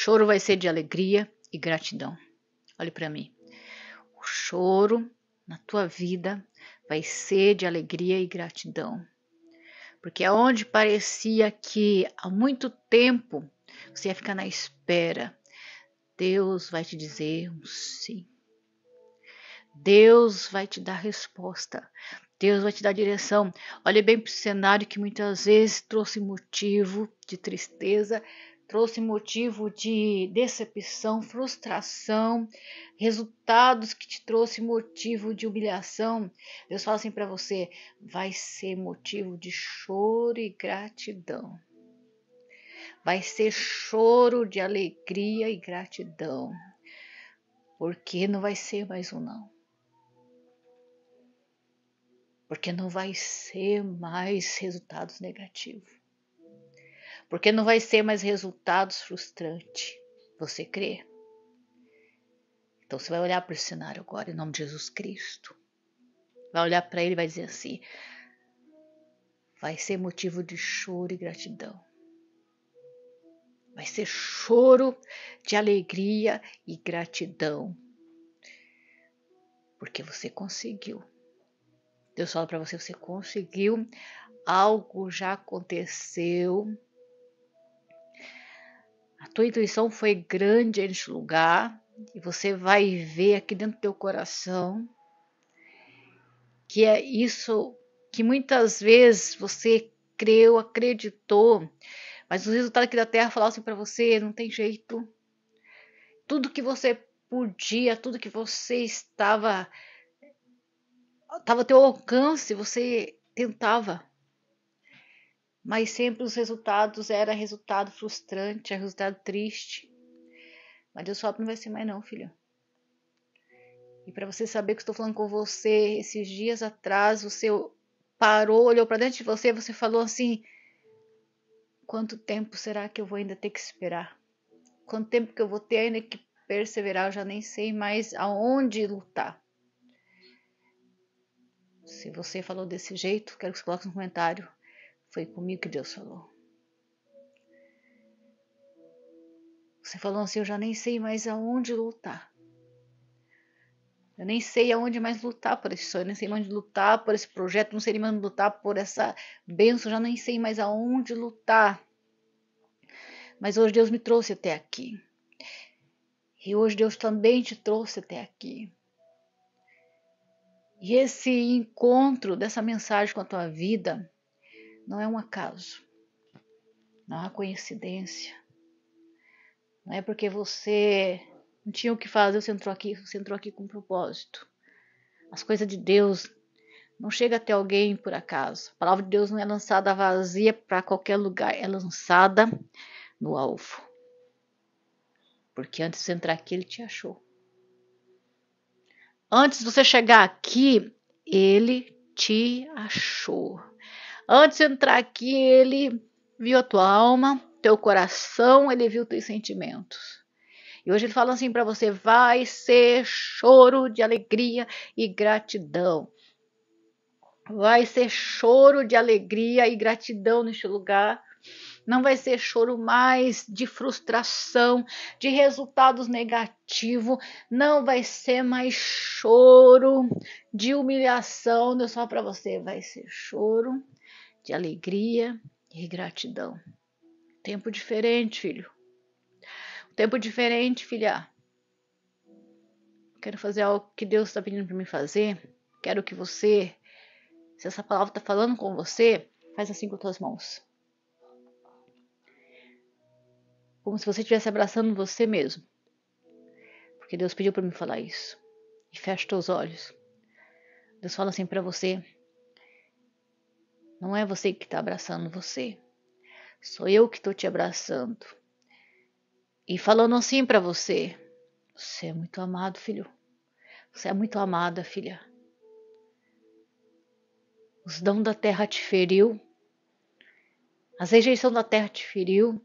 choro vai ser de alegria e gratidão. Olhe para mim. O choro na tua vida vai ser de alegria e gratidão. Porque aonde parecia que há muito tempo você ia ficar na espera, Deus vai te dizer um sim. Deus vai te dar resposta. Deus vai te dar direção. Olhe bem para o cenário que muitas vezes trouxe motivo de tristeza, trouxe motivo de decepção, frustração, resultados que te trouxe motivo de humilhação. Deus fala assim para você: vai ser motivo de choro e gratidão. Vai ser choro de alegria e gratidão. Porque não vai ser mais um não porque não vai ser mais resultados negativos, porque não vai ser mais resultados frustrantes. Você crê? Então você vai olhar para o cenário agora em nome de Jesus Cristo. Vai olhar para ele e vai dizer assim: vai ser motivo de choro e gratidão. Vai ser choro de alegria e gratidão. Porque você conseguiu. Deus fala para você, você conseguiu, algo já aconteceu. A tua intuição foi grande neste lugar e você vai ver aqui dentro do teu coração que é isso que muitas vezes você creu, acreditou, mas os resultados aqui da Terra falou assim para você, não tem jeito. Tudo que você podia, tudo que você estava estava teu alcance, você tentava. Mas sempre os resultados era resultado frustrante, era resultado triste. Mas Deus fala, não vai ser mais não, filho. E para você saber que estou falando com você, esses dias atrás, você parou, olhou para dentro de você, você falou assim: quanto tempo será que eu vou ainda ter que esperar? Quanto tempo que eu vou ter ainda que perseverar? Eu já nem sei mais aonde lutar. Se você falou desse jeito, quero que você coloque no comentário. Foi comigo que Deus falou. Você falou assim: Eu já nem sei mais aonde lutar. Eu nem sei aonde mais lutar por esse sonho, nem sei mais onde lutar por esse projeto, não sei mais onde lutar por essa benção, já nem sei mais aonde lutar. Mas hoje Deus me trouxe até aqui. E hoje Deus também te trouxe até aqui. E esse encontro dessa mensagem com a tua vida não é um acaso, não é uma coincidência. Não é porque você não tinha o que fazer, você entrou aqui, você entrou aqui com um propósito. As coisas de Deus não chega até alguém por acaso. A palavra de Deus não é lançada vazia para qualquer lugar, é lançada no alvo. Porque antes de entrar aqui, ele te achou. Antes de você chegar aqui, ele te achou. Antes de entrar aqui, ele viu a tua alma, teu coração, ele viu teus sentimentos. E hoje ele fala assim para você: vai ser choro de alegria e gratidão. Vai ser choro de alegria e gratidão neste lugar, não vai ser choro mais de frustração, de resultados negativos. Não vai ser mais choro de humilhação. Deus só para você: vai ser choro de alegria e gratidão. Tempo diferente, filho. Tempo diferente, filha. Quero fazer algo que Deus está pedindo para mim fazer. Quero que você, se essa palavra está falando com você, faz assim com as tuas mãos. como se você estivesse abraçando você mesmo. Porque Deus pediu para mim falar isso. E fecha os olhos. Deus fala assim para você: Não é você que está abraçando você. Sou eu que estou te abraçando. E falando assim para você: Você é muito amado, filho. Você é muito amada, filha. Os dão da terra te feriu. As rejeição da terra te feriu.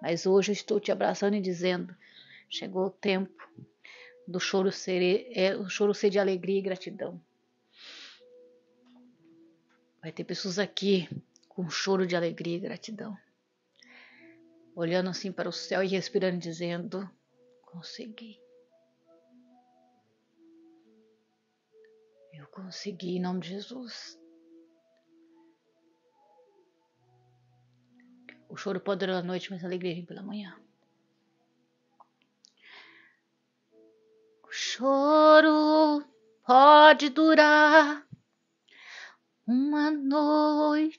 Mas hoje eu estou te abraçando e dizendo: chegou o tempo do choro ser, é, o choro ser de alegria e gratidão. Vai ter pessoas aqui com choro de alegria e gratidão, olhando assim para o céu e respirando, dizendo: consegui. Eu consegui em nome de Jesus. O choro pode durar a noite, mas a alegria vem pela manhã. O choro pode durar uma noite,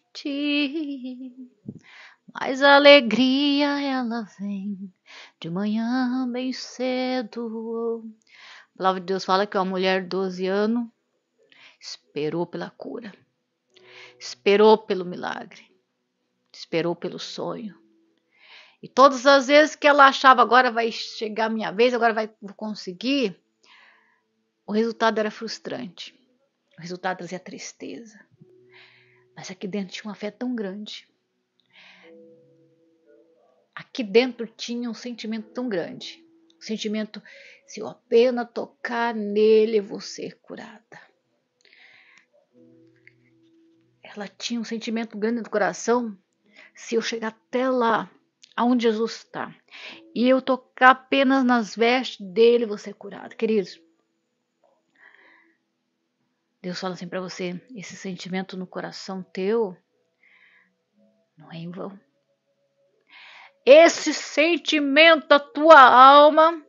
mas a alegria ela vem de manhã bem cedo. A palavra de Deus fala que uma mulher de 12 anos esperou pela cura, esperou pelo milagre, esperou pelo sonho. E todas as vezes que ela achava agora vai chegar a minha vez, agora vai vou conseguir, o resultado era frustrante. O resultado trazia tristeza. Mas aqui dentro tinha uma fé tão grande. Aqui dentro tinha um sentimento tão grande. Um sentimento, se eu apenas tocar nele, eu vou ser curada. Ela tinha um sentimento grande no coração se eu chegar até lá, aonde Jesus está, e eu tocar apenas nas vestes dele, você é curado. Queridos, Deus fala assim para você: esse sentimento no coração teu não é em vão. Esse sentimento da tua alma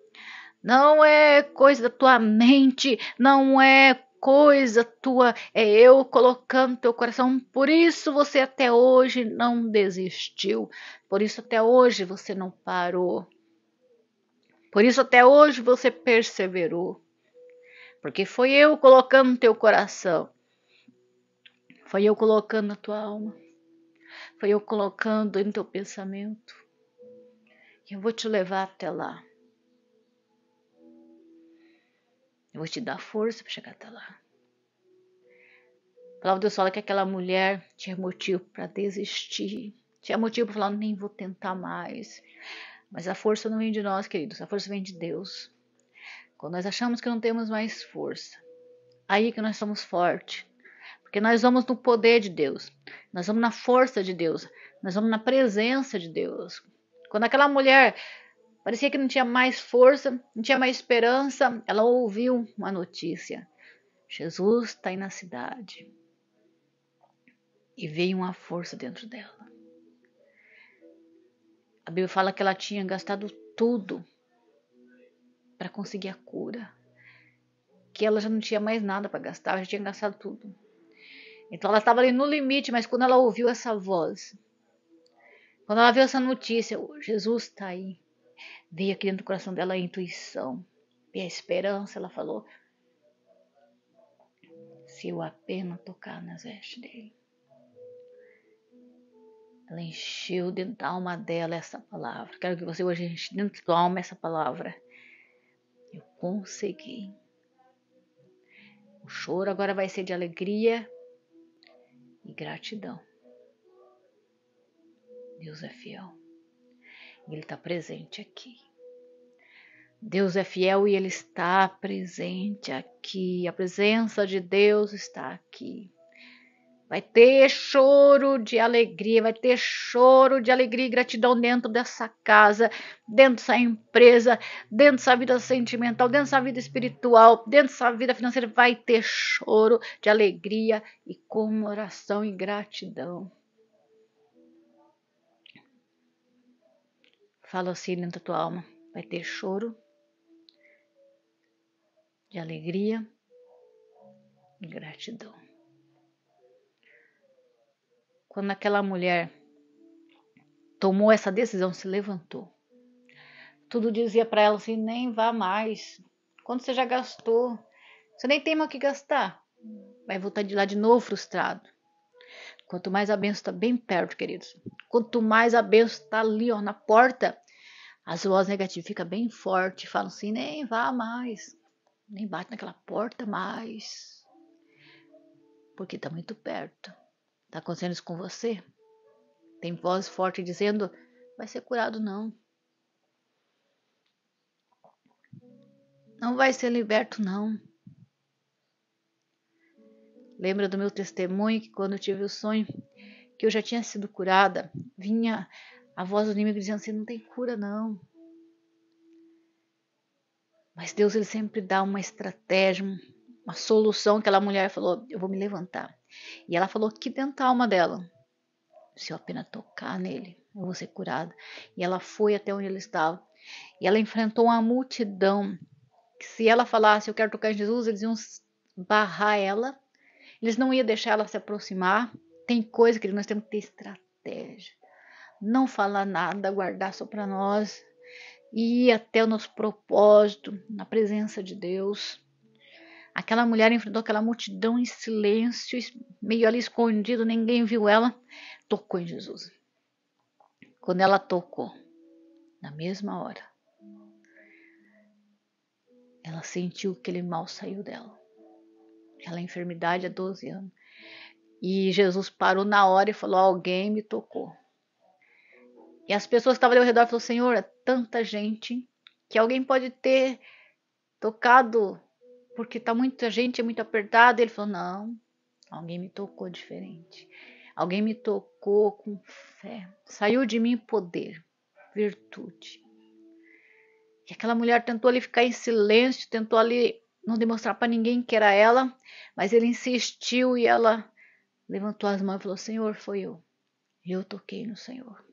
não é coisa da tua mente, não é coisa tua, é eu colocando teu coração. Por isso você até hoje não desistiu, por isso até hoje você não parou, por isso até hoje você perseverou, porque foi eu colocando teu coração, foi eu colocando a tua alma, foi eu colocando em teu pensamento. Eu vou te levar até lá. Eu vou te dar força para chegar até lá. A palavra de Deus fala que aquela mulher tinha motivo para desistir, tinha motivo para falar: nem vou tentar mais. Mas a força não vem de nós, queridos, a força vem de Deus. Quando nós achamos que não temos mais força, aí que nós somos fortes. Porque nós vamos no poder de Deus, nós vamos na força de Deus, nós vamos na presença de Deus. Quando aquela mulher Parecia que não tinha mais força, não tinha mais esperança. Ela ouviu uma notícia: Jesus está aí na cidade. E veio uma força dentro dela. A Bíblia fala que ela tinha gastado tudo para conseguir a cura. Que ela já não tinha mais nada para gastar, já tinha gastado tudo. Então ela estava ali no limite, mas quando ela ouviu essa voz, quando ela viu essa notícia, Jesus está aí veio aqui dentro do coração dela a intuição, e a esperança. Ela falou: Se eu apenas tocar nas vestes dele. Ela encheu dentro da alma dela essa palavra. Quero que você hoje enche dentro da alma essa palavra. Eu consegui. O choro agora vai ser de alegria e gratidão. Deus é fiel. Ele está presente aqui. Deus é fiel e Ele está presente aqui. A presença de Deus está aqui. Vai ter choro de alegria, vai ter choro de alegria e gratidão dentro dessa casa, dentro dessa empresa, dentro dessa vida sentimental, dentro dessa vida espiritual, dentro dessa vida financeira. Vai ter choro de alegria e comemoração e gratidão. Falo assim dentro da tua alma: vai ter choro, de alegria e gratidão. Quando aquela mulher tomou essa decisão, se levantou, tudo dizia para ela assim: nem vá mais. Quando você já gastou, você nem tem mais o que gastar. Vai voltar de lá de novo frustrado. Quanto mais a benção está bem perto, queridos, quanto mais a benção está ali, ó, na porta, as vozes negativas ficam bem fortes, falam assim, nem vá mais, nem bate naquela porta mais, porque está muito perto. Está acontecendo isso com você? Tem voz forte dizendo, vai ser curado não. Não vai ser liberto não. Lembra do meu testemunho que quando eu tive o sonho que eu já tinha sido curada, vinha a voz do inimigo dizendo assim: não tem cura, não. Mas Deus ele sempre dá uma estratégia, uma solução. Aquela mulher falou: eu vou me levantar. E ela falou que dentro da alma dela, se eu apenas tocar nele, eu vou ser curada. E ela foi até onde ele estava. E ela enfrentou uma multidão. Que se ela falasse, eu quero tocar em Jesus, eles iam barrar ela eles não iam deixar ela se aproximar. Tem coisa que nós temos que ter estratégia. Não falar nada, guardar só para nós. Ir até o nosso propósito, na presença de Deus. Aquela mulher enfrentou aquela multidão em silêncio, meio ali escondido, ninguém viu ela. Tocou em Jesus. Quando ela tocou, na mesma hora, ela sentiu que aquele mal saiu dela. Aquela enfermidade há 12 anos. E Jesus parou na hora e falou: Alguém me tocou. E as pessoas que estavam ali ao redor falaram: Senhor, é tanta gente que alguém pode ter tocado porque está muita gente, é muito apertado. Ele falou: Não, alguém me tocou diferente. Alguém me tocou com fé. Saiu de mim poder, virtude. E aquela mulher tentou ali ficar em silêncio, tentou ali não demonstrar para ninguém que era ela, mas ele insistiu e ela levantou as mãos e falou: Senhor, foi eu. Eu toquei no Senhor.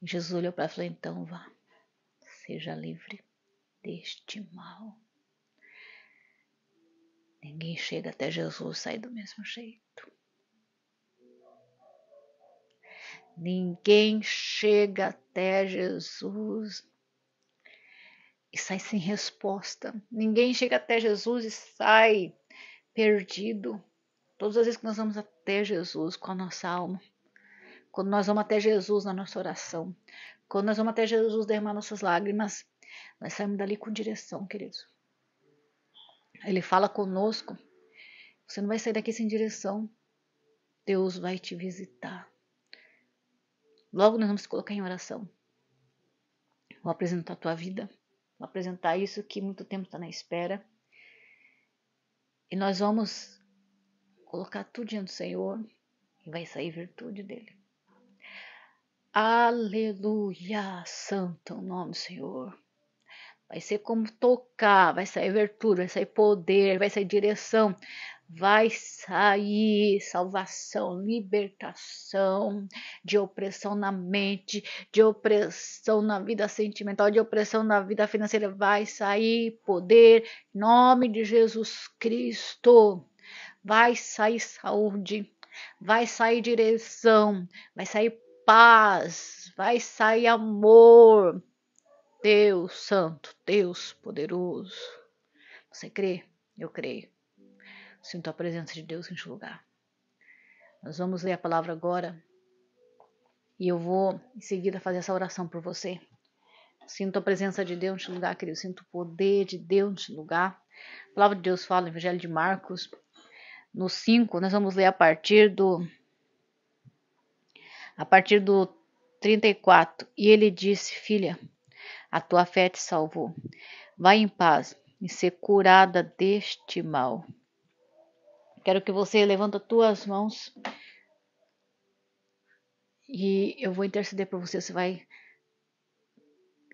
E Jesus olhou para ela e falou: Então vá, seja livre deste mal. Ninguém chega até Jesus sair do mesmo jeito. Ninguém chega até Jesus e sai sem resposta. Ninguém chega até Jesus e sai perdido. Todas as vezes que nós vamos até Jesus com a nossa alma, quando nós vamos até Jesus na nossa oração, quando nós vamos até Jesus derramar nossas lágrimas, nós saímos dali com direção, queridos. Ele fala conosco. Você não vai sair daqui sem direção. Deus vai te visitar. Logo nós vamos colocar em oração. Vou apresentar a tua vida apresentar isso que muito tempo está na espera. E nós vamos colocar tudo diante do Senhor e vai sair virtude dele. Aleluia, santo o nome do Senhor. Vai ser como tocar, vai sair virtude, vai sair poder, vai sair direção, vai sair salvação, libertação de opressão na mente, de opressão na vida sentimental, de opressão na vida financeira, vai sair poder, em nome de Jesus Cristo. Vai sair saúde, vai sair direção, vai sair paz, vai sair amor. Deus Santo, Deus Poderoso. Você crê? Eu creio. Sinto a presença de Deus neste lugar. Nós vamos ler a palavra agora e eu vou em seguida fazer essa oração por você. Sinto a presença de Deus neste lugar, querido. Sinto o poder de Deus neste lugar. A palavra de Deus fala no Evangelho de Marcos, no 5, nós vamos ler a partir do a partir do 34. E ele disse: Filha, a tua fé te salvou. Vai em paz e ser curada deste mal. Quero que você levante as tuas mãos e eu vou interceder por você. Você vai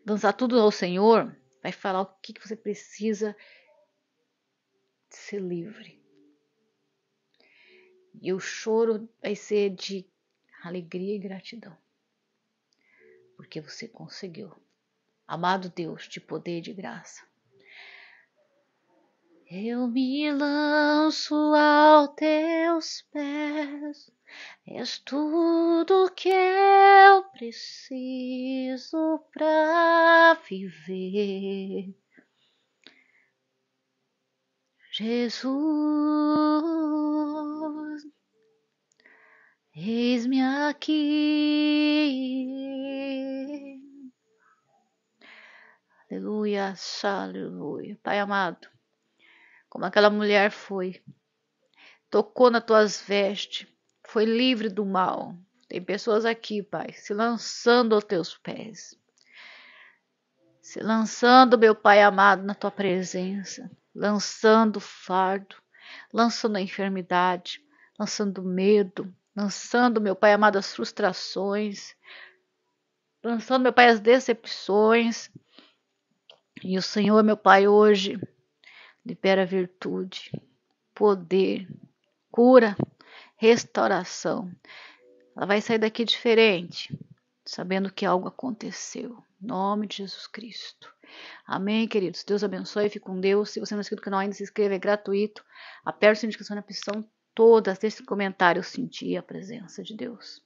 lançar tudo ao Senhor, vai falar o que, que você precisa ser livre. E o choro vai ser de alegria e gratidão, porque você conseguiu. Amado Deus, de poder e de graça. Eu me lanço aos teus pés, és tudo que eu preciso para viver. Jesus, eis-me aqui. Aleluia, aleluia. Pai amado como aquela mulher foi. Tocou nas tuas vestes, foi livre do mal. Tem pessoas aqui, Pai, se lançando aos teus pés, se lançando, meu Pai amado, na tua presença, lançando fardo, lançando a enfermidade, lançando medo, lançando, meu Pai amado, as frustrações, lançando, meu Pai, as decepções. E o Senhor, meu Pai, hoje libera virtude, poder, cura, restauração. Ela vai sair daqui diferente, sabendo que algo aconteceu. Em nome de Jesus Cristo. Amém, queridos. Deus abençoe, fique com Deus. Se você não é inscrito no canal ainda, se inscreva, é gratuito. Aperte a indicação na opção todas. Deixe o comentário, sentir a presença de Deus.